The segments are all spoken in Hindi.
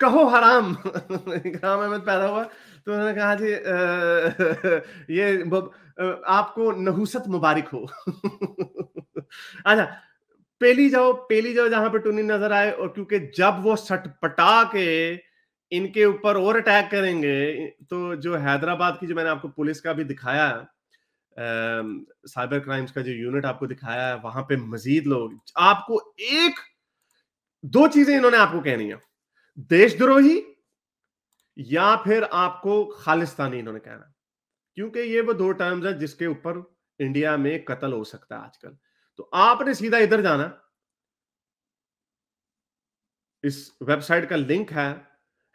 कहो हराम हराम अहमद पैदा हुआ तो उन्होंने कहा जी आ, ये आपको नहुसत मुबारक हो अच्छा पेली जाओ पेली जाओ जहां पर टूनी नजर आए और क्योंकि जब वो सटपटा के इनके ऊपर और अटैक करेंगे तो जो हैदराबाद की जो मैंने आपको पुलिस का भी दिखाया साइबर क्राइम्स का जो यूनिट आपको दिखाया है वहां पे मजीद लोग आपको एक दो चीजें इन्होंने आपको कहनी है देशद्रोही या फिर आपको खालिस्तानी इन्होंने कहना क्योंकि ये वो दो टर्म्स हैं जिसके ऊपर इंडिया में कत्ल हो सकता है आजकल तो आपने सीधा इधर जाना इस वेबसाइट का लिंक है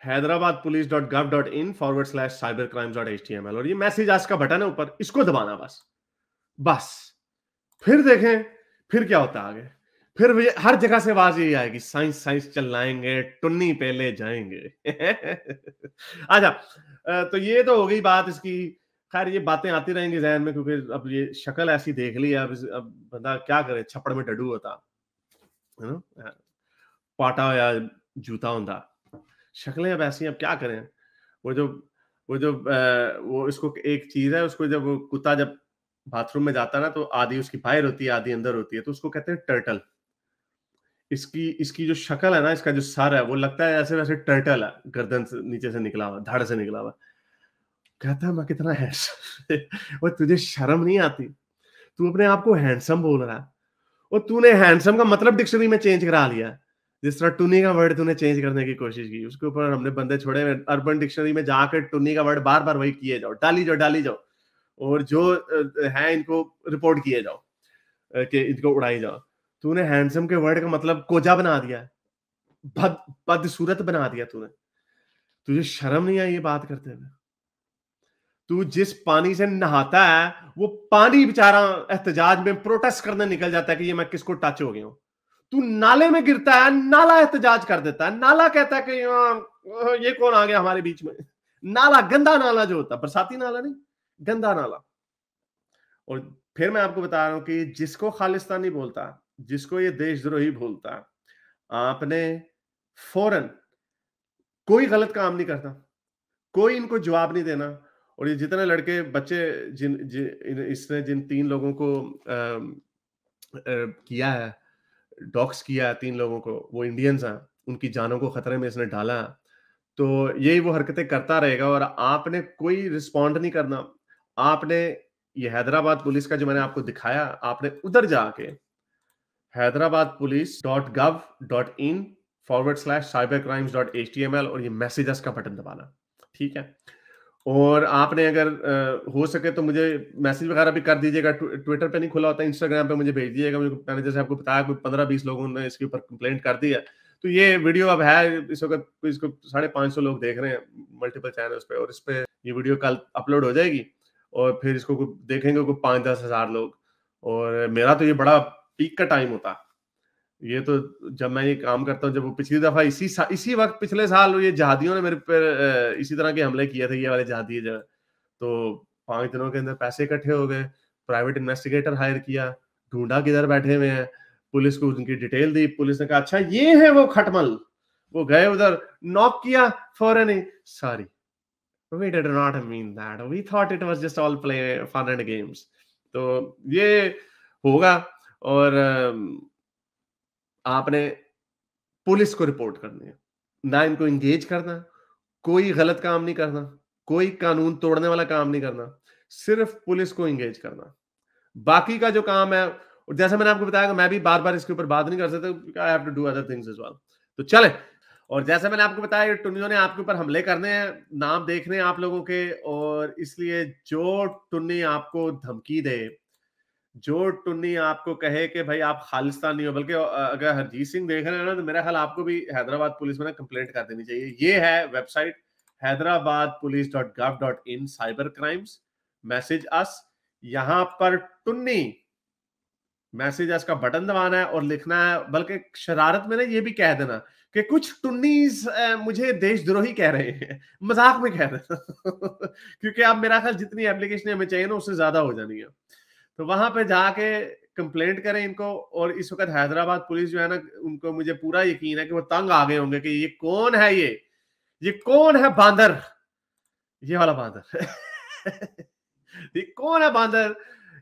Hyderabad police dot gov dot in forward slash cyber crime dot H T M L और ये मैसेज आज का बटन है ऊपर इसको दबाना बस बस फिर देखें फिर क्या होता आगे फिर हर जगह से आवाज यही आएगी साइंस साइंस चलाएंगे टुन्नी पहले जाएंगे अच्छा तो ये तो हो गई बात इसकी खैर ये बातें आती रहेंगी जहन में क्योंकि अब ये शक्ल ऐसी देख ली अब अब बंदा क्या करे छप्पड़ में डडू होता है ना पाटा या जूता होता शक्लें अब ऐसी अब क्या करें वो जो वो जो वो इसको एक चीज है उसको जब कुत्ता जब बाथरूम में जाता ना तो आधी उसकी बाहर होती है आधी अंदर होती है तो उसको कहते हैं टर्टल इसकी इसकी जो शक्ल है ना इसका जो सर है वो लगता है ऐसे वैसे टर्टल है गर्दन से नीचे से निकला हुआ धड़ से निकला हुआ कहता है मैं कितना हैंडसम और तुझे शर्म नहीं आती तू अपने आप को हैंडसम बोल रहा है और तूने हैंडसम का मतलब डिक्शनरी में चेंज करा लिया जिस तरह टुनी का वर्ड तूने चेंज करने की कोशिश की उसके ऊपर हमने बंदे छोड़े अर्बन डिक्शनरी में जाकर टुनी का वर्ड बार बार वही किए जाओ डाली जाओ डाली जाओ और जो है इनको रिपोर्ट किए जाओ कि इनको उड़ाई जाओ तूने हैंडसम के वर्ड का मतलब कोजा बना दिया बद बदसूरत बना दिया तूने तुझे शर्म नहीं आई ये बात करते हुए तू जिस पानी से नहाता है वो पानी बेचारा एहतजाज में प्रोटेस्ट करने निकल जाता है कि ये मैं किसको टच हो गया हूं तू नाले में गिरता है नाला एहतजाज कर देता है नाला कहता है कि हाँ, ये कौन आ गया हमारे बीच में नाला गंदा नाला जो होता बरसाती नाला नहीं गंदा नाला और फिर मैं आपको बता रहा हूं कि जिसको खालिस्तानी बोलता है जिसको ये देशद्रोही भूलता आपने फौरन कोई गलत काम नहीं करता कोई इनको जवाब नहीं देना और ये जितने लड़के बच्चे जिन जि, इसने जिन तीन लोगों को आ, आ, किया है डॉक्स किया है तीन लोगों को वो इंडियंस हैं उनकी जानों को खतरे में इसने डाला है तो यही वो हरकतें करता रहेगा और आपने कोई रिस्पॉन्ड नहीं करना आपने ये हैदराबाद पुलिस का जो मैंने आपको दिखाया आपने उधर जाके Hyderabad police dot gov dot in forward slash cyber crimes dot H T M L और ये मैसेजेस का बटन दबाना ठीक है और आपने अगर आ, हो सके तो मुझे मैसेज वगैरह भी कर दीजिएगा ट्विटर पे नहीं खुला होता इंस्टाग्राम पे मुझे भेज दीजिएगा मुझे मैंने जैसे आपको बताया कोई पंद्रह बीस लोगों ने इसके ऊपर कंप्लेंट कर दी है तो ये वीडियो अब है इस वक्त इसको साढ़े पाँच सौ लोग देख रहे हैं मल्टीपल चैनल्स पे और इस पर ये वीडियो कल अपलोड हो जाएगी और फिर इसको देखेंगे कोई पाँच दस हज़ार लोग और मेरा तो ये बड़ा पीक का टाइम होता ये तो जब मैं ये काम करता हूँ जब पिछली दफा इसी इसी वक्त पिछले साल ये जहादियों ने मेरे पर इसी तरह के हमले किए थे ये वाले जहादी जो तो पांच दिनों के अंदर पैसे इकट्ठे हो गए प्राइवेट इन्वेस्टिगेटर हायर किया ढूंढा किधर बैठे हुए हैं पुलिस को उनकी डिटेल दी पुलिस ने कहा अच्छा ये है वो खटमल वो गए उधर नॉक किया फॉरन ही sorry we did not mean that we thought it was just all play fun and games तो ये होगा और आपने पुलिस को रिपोर्ट करनी है ना इनको इंगेज करना कोई गलत काम नहीं करना कोई कानून तोड़ने वाला काम नहीं करना सिर्फ पुलिस को इंगेज करना बाकी का जो काम है और जैसा मैंने आपको बताया मैं भी बार बार इसके ऊपर बात नहीं कर सकता I have to do other things well तो चले और जैसा मैंने आपको बताया टुन्नियों ने आपके ऊपर हमले करने हैं नाम देखने हैं आप लोगों के और इसलिए जो टुन्नी आपको धमकी दे जो टुन्नी आपको कहे कि भाई आप खालिस्तानी हो बल्कि अगर हरजीत सिंह देख रहे हैं ना तो मेरा ख्याल आपको भी हैदराबाद पुलिस में ना कंप्लेंट कर देनी चाहिए ये है website Hyderabad police dot gov dot in cyber crimes message us यहाँ पर टुन्नी मैसेज अस का बटन दबाना है और लिखना है बल्कि शरारत में ना ये भी कह देना कि कुछ टुन्नीस मुझे देशद्रोही कह रहे हैं मजाक में कह रहे क्योंकि आप मेरा ख्याल जितनी एप्लीकेशन हमें चाहिए ना उससे ज्यादा हो जानी है तो वहां पे जाके कंप्लेंट करें इनको और इस वक्त हैदराबाद पुलिस जो है ना उनको मुझे पूरा यकीन है कि वो तंग आ गए होंगे कि ये कौन है ये ये कौन है बांदर ये वाला बांदर ये कौन है बांदर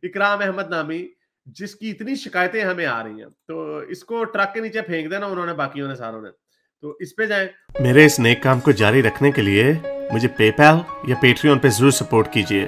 इकराम अहमद नामी जिसकी इतनी शिकायतें हमें आ रही हैं तो इसको ट्रक के नीचे फेंक देना उन्होंने बाकियों ने सारों ने तो इस पे जाए मेरे इस नेक काम को जारी रखने के लिए मुझे पेपैल या पेट्रियन पे जरूर सपोर्ट कीजिए